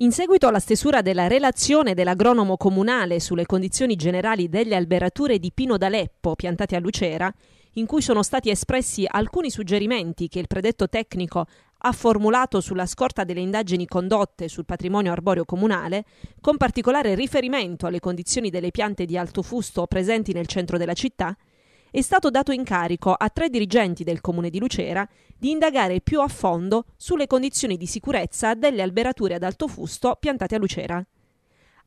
In seguito alla stesura della relazione dell'agronomo comunale sulle condizioni generali delle alberature di pino d'Aleppo piantate a Lucera, in cui sono stati espressi alcuni suggerimenti che il predetto tecnico ha formulato sulla scorta delle indagini condotte sul patrimonio arboreo comunale, con particolare riferimento alle condizioni delle piante di alto fusto presenti nel centro della città, è stato dato incarico a tre dirigenti del comune di Lucera di indagare più a fondo sulle condizioni di sicurezza delle alberature ad alto fusto piantate a Lucera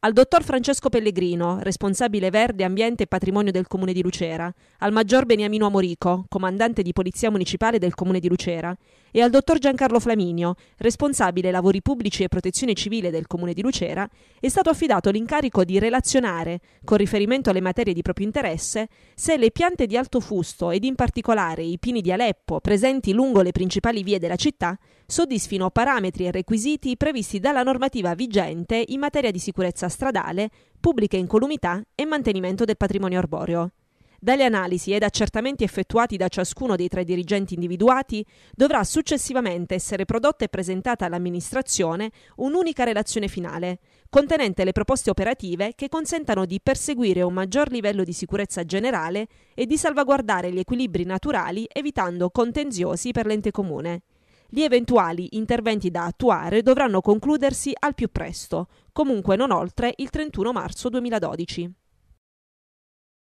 al dottor Francesco Pellegrino, responsabile verde, ambiente e patrimonio del comune di Lucera, al maggior Beniamino Amorico, comandante di polizia municipale del comune di Lucera, e al dottor Giancarlo Flaminio, responsabile lavori pubblici e protezione civile del comune di Lucera, è stato affidato l'incarico di relazionare, con riferimento alle materie di proprio interesse, se le piante di alto fusto ed in particolare i pini di Aleppo, presenti lungo le principali vie della città, soddisfino parametri e requisiti previsti dalla normativa vigente in materia di sicurezza stradale, pubblica incolumità e mantenimento del patrimonio arboreo. Dalle analisi ed accertamenti effettuati da ciascuno dei tre dirigenti individuati, dovrà successivamente essere prodotta e presentata all'amministrazione un'unica relazione finale, contenente le proposte operative che consentano di perseguire un maggior livello di sicurezza generale e di salvaguardare gli equilibri naturali evitando contenziosi per l'ente comune. Gli eventuali interventi da attuare dovranno concludersi al più presto, comunque non oltre il 31 marzo 2012.